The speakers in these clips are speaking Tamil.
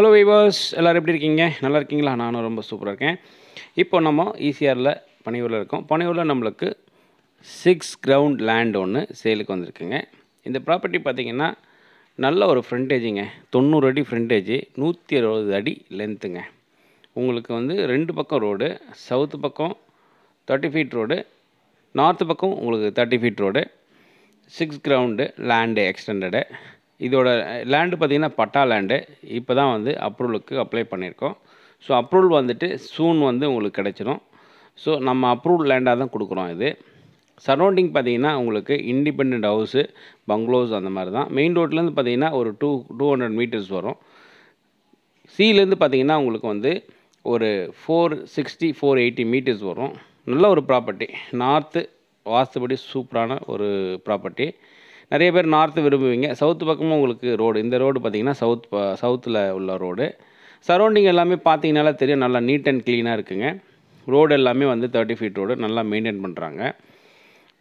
ஹலோ வைவர்ஸ் எல்லோரும் எப்படி இருக்கீங்க நல்லா இருக்கீங்களா நானும் ரொம்ப சூப்பராக இருக்கேன் இப்போ நம்ம ஈசிஆரில் e பனையூரில் இருக்கோம் பனையூரில் நம்மளுக்கு சிக்ஸ் கிரவுண்ட் லேண்ட் ஒன்று சேலுக்கு வந்திருக்குங்க இந்த ப்ராப்பர்ட்டி பார்த்திங்கன்னா நல்ல ஒரு ஃப்ரண்டேஜுங்க தொண்ணூறு அடி ஃப்ரண்டேஜ் நூற்றி அறுபது அடி லென்த்துங்க உங்களுக்கு வந்து ரெண்டு பக்கம் ரோடு சவுத்து பக்கம் தேர்ட்டி ஃபீட் ரோடு நார்த்து பக்கம் உங்களுக்கு thirty feet road six ground land extended இதோட லேண்டு பார்த்திங்கன்னா பட்டா லேண்டு இப்போ தான் வந்து அப்ரூவலுக்கு அப்ளை பண்ணியிருக்கோம் ஸோ அப்ரூவல் வந்துட்டு சூன் வந்து உங்களுக்கு கிடைச்சிடும் ஸோ நம்ம அப்ரூவல் லேண்டாக தான் கொடுக்குறோம் இது சரௌண்டிங் பார்த்திங்கன்னா உங்களுக்கு இண்டிபெண்ட் ஹவுஸு பங்களோஸ் அந்த மாதிரி தான் மெயின் ரோட்லேருந்து பார்த்திங்கன்னா ஒரு டூ டூ ஹண்ட்ரட் மீட்டர்ஸ் வரும் சீலேருந்து பார்த்திங்கன்னா உங்களுக்கு வந்து ஒரு four sixty four eighty meters வரும் நல்ல ஒரு ப்ராப்பர்ட்டி நார்த்து வாஸ்துபடி சூப்பரான ஒரு ப்ராப்பர்ட்டி நிறைய பேர் நார்த்து விரும்புவீங்க சவுத்து பக்கமும் உங்களுக்கு ரோடு இந்த ரோடு பார்த்தீங்கன்னா சவுத் சவுத்தில் உள்ள ரோடு சரௌண்டிங் எல்லாமே பார்த்தீங்கனால தெரியும் நல்லா நீட் அண்ட் க்ளீனாக இருக்குங்க ரோடு எல்லாமே வந்து தேர்ட்டி ஃபீட் ரோடு நல்லா மெயின்டைன் பண்ணுறாங்க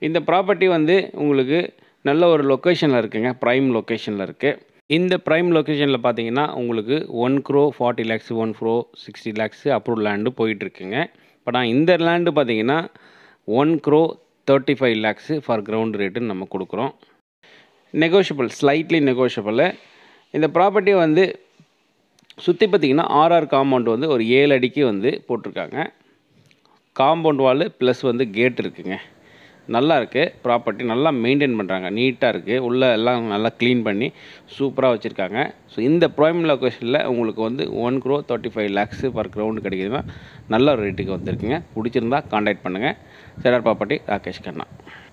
இந்த ப்ராப்பர்ட்டி வந்து உங்களுக்கு நல்ல ஒரு லொக்கேஷனில் இருக்குங்க ப்ரைம் லொக்கேஷனில் இருக்குது இந்த ப்ரைம் லொக்கேஷனில் பார்த்தீங்கன்னா உங்களுக்கு one crore forty lakhs one crore sixty lakhs approve land போயிட்டுருக்குங்க இப்போ நான் இந்த லேண்டு பார்த்தீங்கன்னா one crore thirty five lakhs for ground ரேட்டுன்னு நம்ம கொடுக்குறோம் நெகோஷியபிள் ஸ்லைட்லி நெகோஷியபிள் இந்த ப்ராப்பர்ட்டி வந்து சுற்றி பார்த்திங்கன்னா ஆர்ஆர் காம்பவுண்ட் வந்து ஒரு ஏழு அடிக்கு வந்து போட்டிருக்காங்க காம்பவுண்ட் வால் ப்ளஸ் வந்து கேட் இருக்குதுங்க நல்லா இருக்குது ப்ராப்பர்ட்டி நல்லா மெயின்டைன் பண்ணுறாங்க நீட்டாக இருக்குது உள்ளே எல்லாம் நல்லா க்ளீன் பண்ணி சூப்பராக வச்சுருக்காங்க ஸோ இந்த ப்ரைம் லொக்கேஷனில் உங்களுக்கு வந்து one crore thirty five lakhs per ground கிடைக்குதுன்னா நல்ல ரேட்டுக்கு வந்துருக்குங்க பிடிச்சிருந்தா காண்டாக்ட் பண்ணுங்கள் செடார் ப்ராப்பர்ட்டி ராகேஷ் கண்ணா